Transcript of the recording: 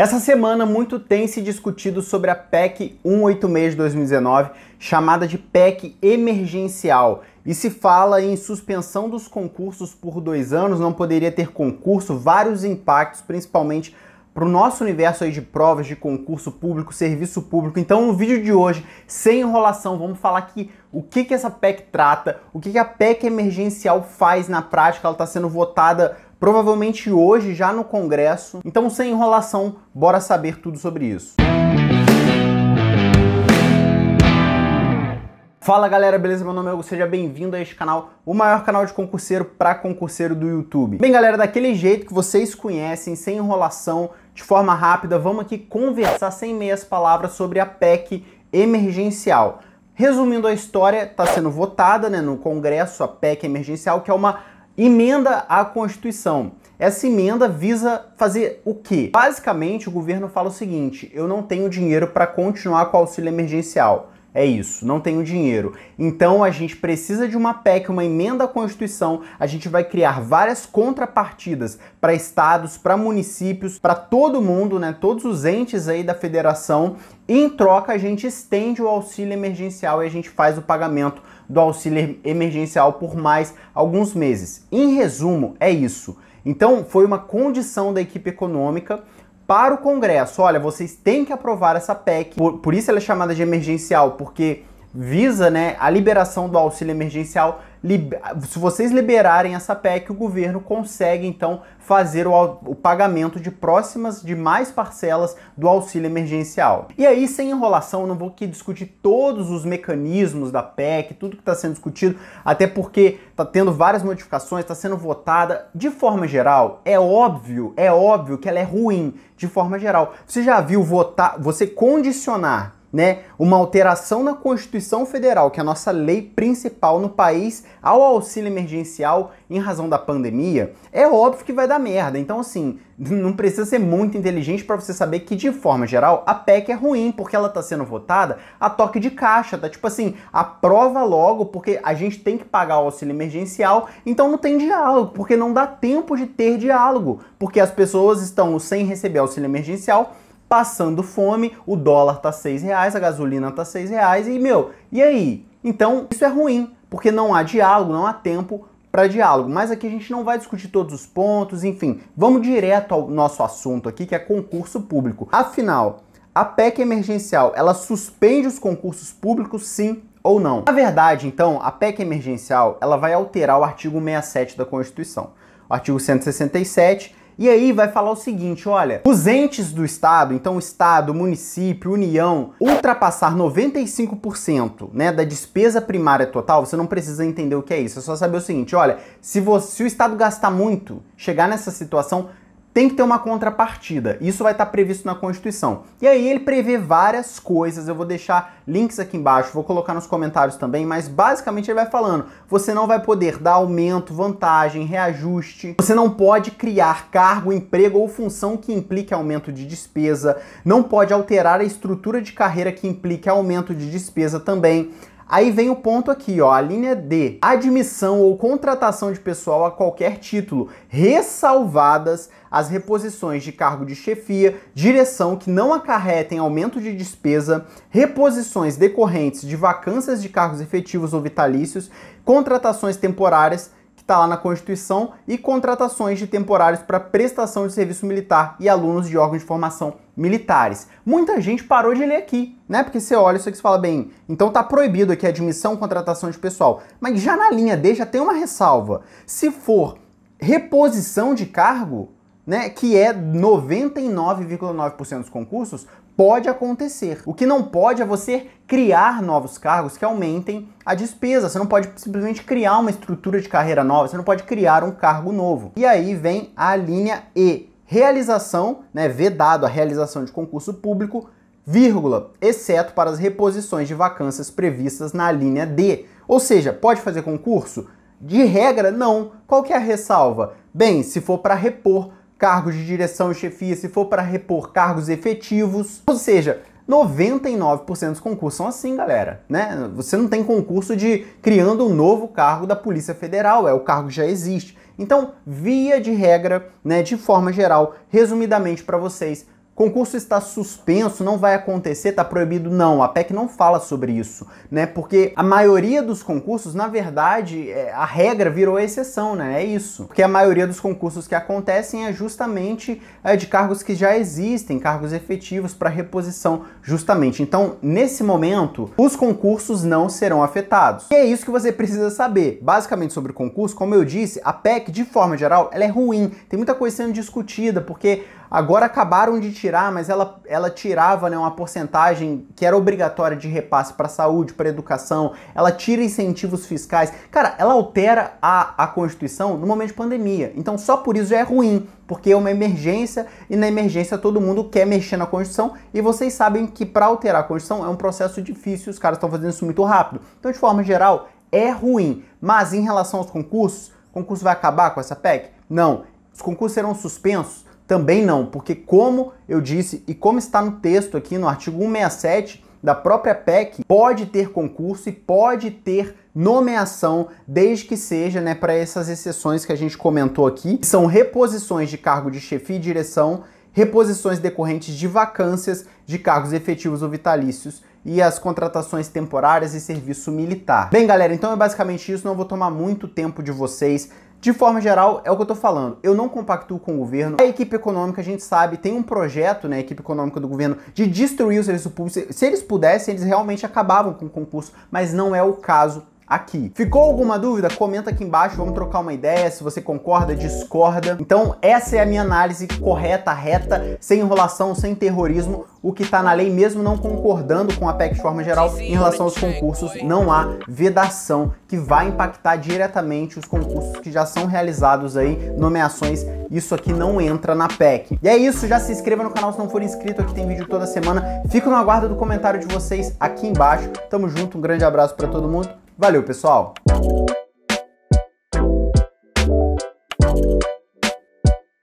Essa semana muito tem se discutido sobre a PEC 186 de 2019, chamada de PEC emergencial, e se fala em suspensão dos concursos por dois anos, não poderia ter concurso, vários impactos, principalmente para o nosso universo aí de provas de concurso público, serviço público. Então, no vídeo de hoje, sem enrolação, vamos falar aqui o que, que essa PEC trata, o que, que a PEC emergencial faz na prática, ela está sendo votada provavelmente hoje já no Congresso. Então, sem enrolação, bora saber tudo sobre isso. Fala galera, beleza? Meu nome é Hugo, seja bem-vindo a este canal, o maior canal de concurseiro para concurseiro do YouTube. Bem galera, daquele jeito que vocês conhecem, sem enrolação, de forma rápida, vamos aqui conversar sem meias palavras sobre a PEC emergencial. Resumindo a história, está sendo votada né, no Congresso a PEC emergencial, que é uma Emenda à Constituição. Essa emenda visa fazer o quê? Basicamente, o governo fala o seguinte: eu não tenho dinheiro para continuar com o auxílio emergencial. É isso, não tenho dinheiro. Então a gente precisa de uma PEC, uma emenda à Constituição. A gente vai criar várias contrapartidas para estados, para municípios, para todo mundo, né? Todos os entes aí da federação. E em troca a gente estende o auxílio emergencial e a gente faz o pagamento do auxílio emergencial por mais alguns meses. Em resumo, é isso. Então foi uma condição da equipe econômica para o Congresso, olha, vocês têm que aprovar essa PEC, por, por isso ela é chamada de emergencial, porque visa né, a liberação do auxílio emergencial se vocês liberarem essa PEC, o governo consegue então fazer o, o, pagamento de próximas de mais parcelas do auxílio emergencial. E aí, sem enrolação, não vou aqui discutir todos os mecanismos da PEC, tudo que está sendo discutido, até porque está tendo várias modificações, está sendo votada. De forma geral, é óbvio, é óbvio que ela é ruim de forma geral. Você já viu votar, você condicionar né, uma alteração na Constituição Federal, que é a nossa lei principal no país, ao auxílio emergencial em razão da pandemia, é óbvio que vai dar merda. Então, assim, não precisa ser muito inteligente para você saber que, de forma geral, a PEC é ruim, porque ela está sendo votada a toque de caixa, tá? Tipo assim, aprova logo, porque a gente tem que pagar o auxílio emergencial, então não tem diálogo, porque não dá tempo de ter diálogo, porque as pessoas estão sem receber auxílio emergencial passando fome, o dólar tá seis reais, a gasolina tá seis reais, e meu, e aí? Então isso é ruim, porque não há diálogo, não há tempo para diálogo, mas aqui a gente não vai discutir todos os pontos, enfim, vamos direto ao nosso assunto aqui, que é concurso público. Afinal, a PEC emergencial, ela suspende os concursos públicos sim ou não? Na verdade, então, a PEC emergencial, ela vai alterar o artigo 67 da Constituição. O artigo 167 e aí vai falar o seguinte, olha, os entes do Estado, então Estado, município, União, ultrapassar 95% né, da despesa primária total, você não precisa entender o que é isso, é só saber o seguinte, olha, se, você, se o Estado gastar muito, chegar nessa situação, tem que ter uma contrapartida. Isso vai estar previsto na Constituição. E aí ele prevê várias coisas. Eu vou deixar links aqui embaixo, vou colocar nos comentários também, mas basicamente ele vai falando: você não vai poder dar aumento, vantagem, reajuste. Você não pode criar cargo, emprego ou função que implique aumento de despesa. Não pode alterar a estrutura de carreira que implique aumento de despesa também. Aí vem o ponto aqui, ó, a linha D. Admissão ou contratação de pessoal a qualquer título, ressalvadas as reposições de cargo de chefia, direção que não acarretem aumento de despesa, reposições decorrentes de vacâncias de cargos efetivos ou vitalícios, contratações temporárias, que está lá na Constituição, e contratações de temporários para prestação de serviço militar e alunos de órgãos de formação militares. Muita gente parou de ler aqui né? Porque você olha isso aqui e fala, bem, então tá proibido aqui admissão, contratação de pessoal. Mas já na linha D já tem uma ressalva. Se for reposição de cargo, né, que é 99,9% dos concursos, pode acontecer. O que não pode é você criar novos cargos que aumentem a despesa. Você não pode simplesmente criar uma estrutura de carreira nova, você não pode criar um cargo novo. E aí vem a linha E, realização, né, vedado a realização de concurso público vírgula, exceto para as reposições de vacâncias previstas na linha D. Ou seja, pode fazer concurso? De regra, não. Qual que é a ressalva? Bem, se for para repor cargos de direção e chefia, se for para repor cargos efetivos, ou seja, 99% dos concursos são assim, galera, né? Você não tem concurso de criando um novo cargo da Polícia Federal, é o cargo que já existe. Então, via de regra, né, de forma geral, resumidamente para vocês, Concurso está suspenso, não vai acontecer, está proibido. Não, a PEC não fala sobre isso, né? Porque a maioria dos concursos, na verdade, é, a regra virou a exceção, né? É isso. Porque a maioria dos concursos que acontecem é justamente é, de cargos que já existem, cargos efetivos para reposição, justamente. Então, nesse momento, os concursos não serão afetados. E é isso que você precisa saber. Basicamente sobre o concurso, como eu disse, a PEC, de forma geral, ela é ruim. Tem muita coisa sendo discutida, porque Agora acabaram de tirar, mas ela, ela tirava né, uma porcentagem que era obrigatória de repasse para saúde, para educação, ela tira incentivos fiscais. Cara, ela altera a, a Constituição no momento de pandemia. Então só por isso já é ruim, porque é uma emergência e na emergência todo mundo quer mexer na Constituição e vocês sabem que para alterar a Constituição é um processo difícil, os caras estão fazendo isso muito rápido. Então, de forma geral, é ruim. Mas em relação aos concursos, o concurso vai acabar com essa PEC? Não. Os concursos serão suspensos também não, porque como eu disse e como está no texto aqui no artigo 167 da própria PEC, pode ter concurso e pode ter nomeação, desde que seja né, para essas exceções que a gente comentou aqui, que são reposições de cargo de chefia e direção, reposições decorrentes de vacâncias de cargos efetivos ou vitalícios e as contratações temporárias e serviço militar. Bem, galera, então é basicamente isso, não vou tomar muito tempo de vocês. De forma geral, é o que eu tô falando. Eu não compactuo com o governo. A equipe econômica, a gente sabe, tem um projeto, né, a equipe econômica do governo, de destruir o serviço público. Se eles pudessem, eles realmente acabavam com o concurso, mas não é o caso aqui. Ficou alguma dúvida? Comenta aqui embaixo, vamos trocar uma ideia, se você concorda, discorda. Então, essa é a minha análise correta, reta, sem enrolação, sem terrorismo, o que está na lei, mesmo não concordando com a PEC de forma geral, em relação aos concursos, não há vedação que vai impactar diretamente os concursos que já são realizados aí, nomeações, isso aqui não entra na PEC. E é isso, já se inscreva no canal se não for inscrito, aqui tem vídeo toda semana. Fico no aguardo do comentário de vocês aqui embaixo. Tamo junto, um grande abraço para todo mundo. Valeu, pessoal!